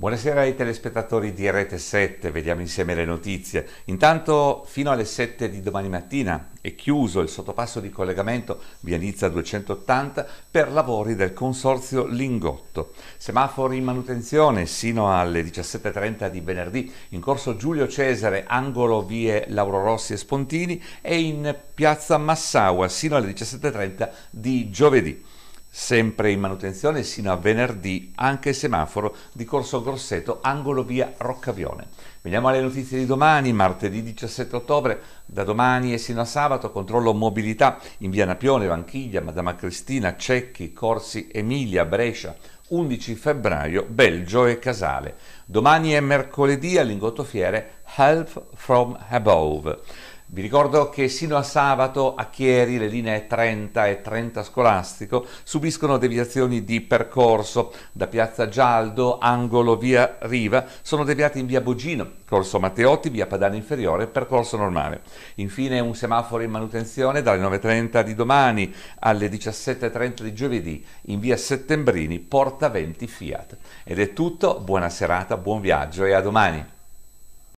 Buonasera ai telespettatori di Rete 7, vediamo insieme le notizie. Intanto fino alle 7 di domani mattina è chiuso il sottopasso di collegamento via Nizza 280 per lavori del consorzio Lingotto. Semafori in manutenzione sino alle 17.30 di venerdì in corso Giulio Cesare, angolo vie Lauro Rossi e Spontini e in piazza Massaua sino alle 17.30 di giovedì. Sempre in manutenzione sino a venerdì anche il semaforo di Corso Grosseto, angolo via Roccavione. Veniamo alle notizie di domani, martedì 17 ottobre, da domani e sino a sabato controllo mobilità in via Napione, Vanchiglia, Madama Cristina, Cecchi, Corsi, Emilia, Brescia, 11 febbraio, Belgio e Casale. Domani e mercoledì all'ingotto fiere Help from Above. Vi ricordo che sino a sabato a Chieri le linee 30 e 30 scolastico subiscono deviazioni di percorso. Da Piazza Gialdo, angolo via Riva, sono deviati in via Bugino, corso Matteotti, via Padana Inferiore, percorso normale. Infine un semaforo in manutenzione dalle 9.30 di domani alle 17.30 di giovedì in via Settembrini, Porta 20 Fiat. Ed è tutto, buona serata, buon viaggio e a domani.